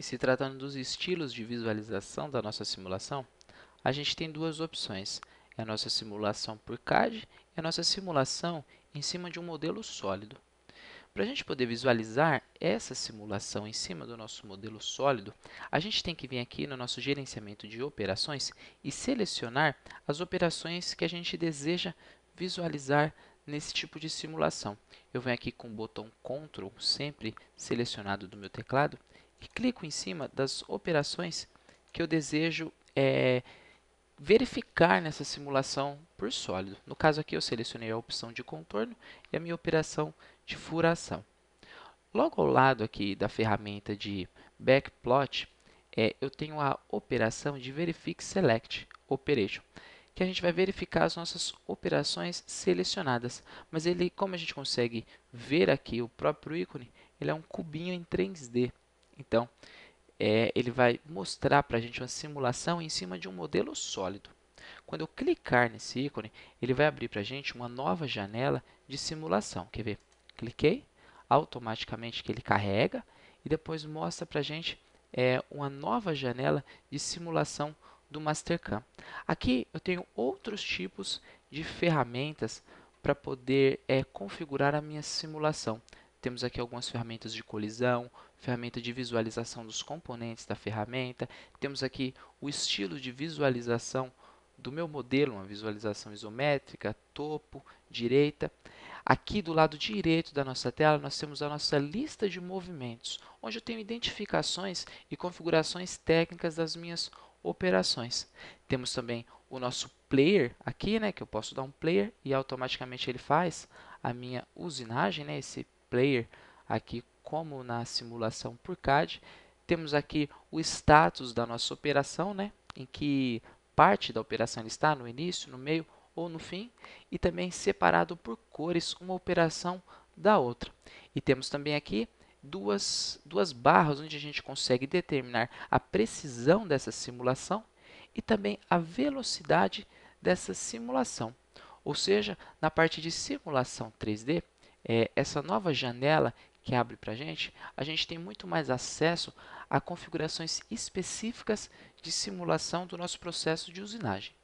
E se tratando dos estilos de visualização da nossa simulação, a gente tem duas opções, é a nossa simulação por CAD e a nossa simulação em cima de um modelo sólido. Para a gente poder visualizar essa simulação em cima do nosso modelo sólido, a gente tem que vir aqui no nosso gerenciamento de operações e selecionar as operações que a gente deseja visualizar nesse tipo de simulação. Eu venho aqui com o botão CTRL sempre selecionado do meu teclado e clico em cima das operações que eu desejo é, verificar nessa simulação por sólido. No caso aqui eu selecionei a opção de contorno e a minha operação de furação. Logo ao lado aqui da ferramenta de Backplot, é, eu tenho a operação de Verifique Select Operation, que a gente vai verificar as nossas operações selecionadas. Mas ele, como a gente consegue ver aqui o próprio ícone, ele é um cubinho em 3D. Então, é, ele vai mostrar para a gente uma simulação em cima de um modelo sólido. Quando eu clicar nesse ícone, ele vai abrir para a gente uma nova janela de simulação. Quer ver? Cliquei, automaticamente que ele carrega e depois mostra para a gente é, uma nova janela de simulação do Mastercam. Aqui eu tenho outros tipos de ferramentas para poder é, configurar a minha simulação. Temos aqui algumas ferramentas de colisão, ferramenta de visualização dos componentes da ferramenta. Temos aqui o estilo de visualização do meu modelo, uma visualização isométrica, topo, direita. Aqui do lado direito da nossa tela, nós temos a nossa lista de movimentos, onde eu tenho identificações e configurações técnicas das minhas operações. Temos também o nosso player aqui, né, que eu posso dar um player e automaticamente ele faz a minha usinagem, né, esse player, aqui como na simulação por CAD. Temos aqui o status da nossa operação, né? em que parte da operação está, no início, no meio ou no fim, e também separado por cores uma operação da outra. E temos também aqui duas, duas barras onde a gente consegue determinar a precisão dessa simulação e também a velocidade dessa simulação. Ou seja, na parte de simulação 3D, é, essa nova janela que abre para a gente, a gente tem muito mais acesso a configurações específicas de simulação do nosso processo de usinagem.